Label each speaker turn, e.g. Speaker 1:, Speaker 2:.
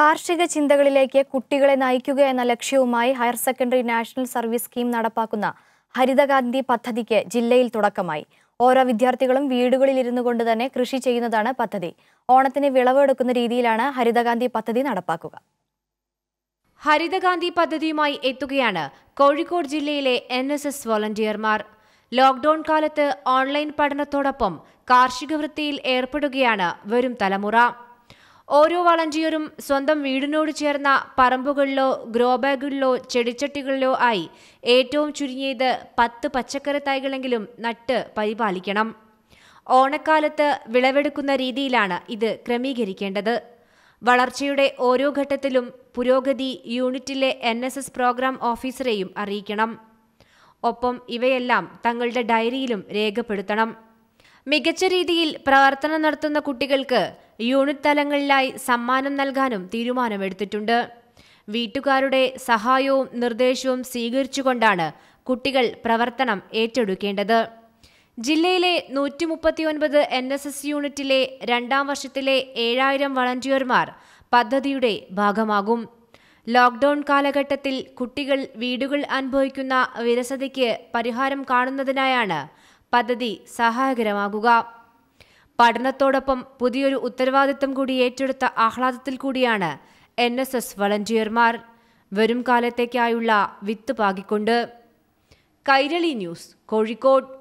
Speaker 1: കാർഷിക ചിന്തകളിലേക്ക് കുട്ടികളെ നയിക്കുക എന്ന ലക്ഷ്യവുമായി higher secondary national service scheme നടപ്പാക്കുന്ന ഹരിതഗാന്ധി പദ്ധതിക്ക് ജില്ലയിൽ തുടക്കമായി ഓരോ വിദ്യാർത്ഥികളും വീടുകളിൽ ഇരുന്നു കൊണ്ട് തന്നെ കൃഷി ചെയ്യുന്നതാണ് പദ്ധതി ഓണത്തിന് വിളവെടുക്കുന്ന രീതിയിലാണ് ഹരിതഗാന്ധി പദ്ധതി നടപ്പാക്കുക
Speaker 2: ഹരിതഗാന്ധി പദ്ധതിയുമായി എത്തുകയാണ് കോഴിക്കോട് ജില്ലയിലെ എൻ എസ് എസ് വോളണ്ടിയർമാർ ലോക്ക്ഡൌൺ കാലത്ത് ഓൺലൈൻ പഠനത്തോടൊപ്പം കാർഷിക വൃത്തിയിൽ ഏർപ്പെടുകയാണ് വരും തലമുറ ഓരോ വളണ്ടിയറും സ്വന്തം വീടിനോട് ചേർന്ന പറമ്പുകളിലോ ഗ്രോ ബാഗുകളിലോ ചെടിച്ചട്ടികളിലോ ആയി ഏറ്റവും ചുരുങ്ങിയത് പത്ത് പച്ചക്കറി തൈകളെങ്കിലും നട്ട് പരിപാലിക്കണം ഓണക്കാലത്ത് വിളവെടുക്കുന്ന രീതിയിലാണ് ഇത് ക്രമീകരിക്കേണ്ടത് വളർച്ചയുടെ ഓരോ ഘട്ടത്തിലും പുരോഗതി യൂണിറ്റിലെ എൻ എസ് എസ് പ്രോഗ്രാം ഓഫീസറെയും അറിയിക്കണം ഒപ്പം ഇവയെല്ലാം തങ്ങളുടെ ഡയറിയിലും രേഖപ്പെടുത്തണം മികച്ച രീതിയിൽ പ്രവർത്തനം നടത്തുന്ന കുട്ടികൾക്ക് യൂണിറ്റ് തലങ്ങളിലായി സമ്മാനം നൽകാനും തീരുമാനമെടുത്തിട്ടുണ്ട് വീട്ടുകാരുടെ സഹായവും നിർദ്ദേശവും സ്വീകരിച്ചുകൊണ്ടാണ് കുട്ടികൾ പ്രവർത്തനം ഏറ്റെടുക്കേണ്ടത് ജില്ലയിലെ നൂറ്റി മുപ്പത്തിയൊൻപത് എൻ എസ് എസ് യൂണിറ്റിലെ രണ്ടാം വർഷത്തിലെ ഏഴായിരം വളണ്ടിയർമാർ പദ്ധതിയുടെ ഭാഗമാകും ലോക്ക്ഡൌൺ കാലഘട്ടത്തിൽ കുട്ടികൾ വീടുകൾ അനുഭവിക്കുന്ന വിരസതയ്ക്ക് പരിഹാരം കാണുന്നതിനായാണ് പദ്ധതി സഹായകരമാകുക പഠനത്തോടൊപ്പം പുതിയൊരു ഉത്തരവാദിത്തം കൂടി ഏറ്റെടുത്ത ആഹ്ലാദത്തിൽ കൂടിയാണ് എൻ എസ് എസ് വളണ്ടിയർമാർ വരും കാലത്തേക്കായുള്ള വിത്ത് പാകിക്കൊണ്ട് കൈരളി ന്യൂസ് കോഴിക്കോട്